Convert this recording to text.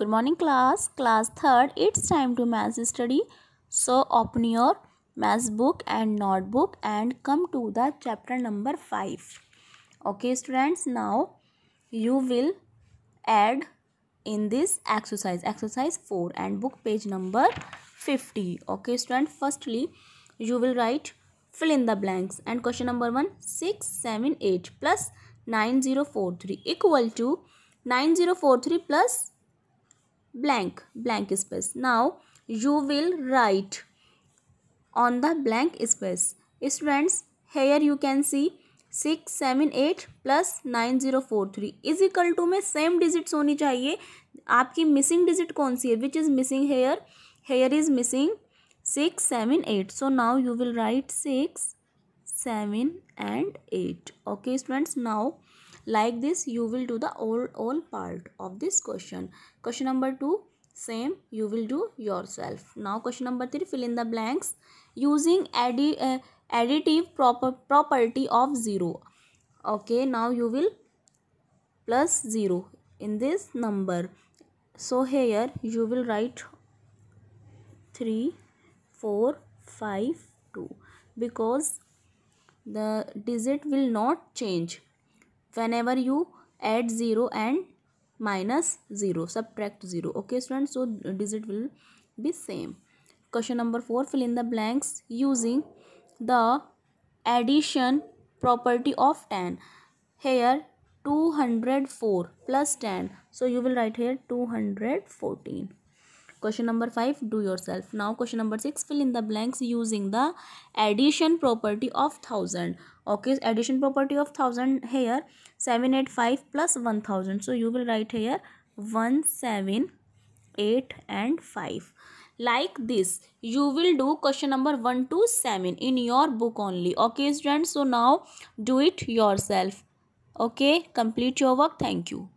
Good morning class. Class 3rd. It's time to maths study. So open your maths book and notebook and come to the chapter number 5. Okay students. Now you will add in this exercise. Exercise 4 and book page number 50. Okay students. Firstly you will write fill in the blanks and question number 1 9043 equal to 9043 plus blank blank space now you will write on the blank space students here you can see six seven eight plus nine zero four three is equal to में same digits होनी चाहिए आपकी missing digit कौन सी है which is missing here here is missing six seven eight so now you will write six seven and eight okay students now like this you will do the all all part of this question question number 2 same you will do yourself now question number 3 fill in the blanks using addi uh, additive proper property of 0 okay now you will plus 0 in this number so here you will write 3 4 5 2 because the digit will not change whenever you add 0 and minus 0 subtract 0 okay students so digit will be same question number 4 fill in the blanks using the addition property of 10 here 204 plus 10 so you will write here 214 Question number 5. Do yourself. Now question number 6. Fill in the blanks using the addition property of 1000. Okay. Addition property of 1000 here. 785 plus 1000. So you will write here 1, 7, 8 and 5 like this you will do question number 1 to 7 in your book only okay students so now do it yourself okay complete your work thank you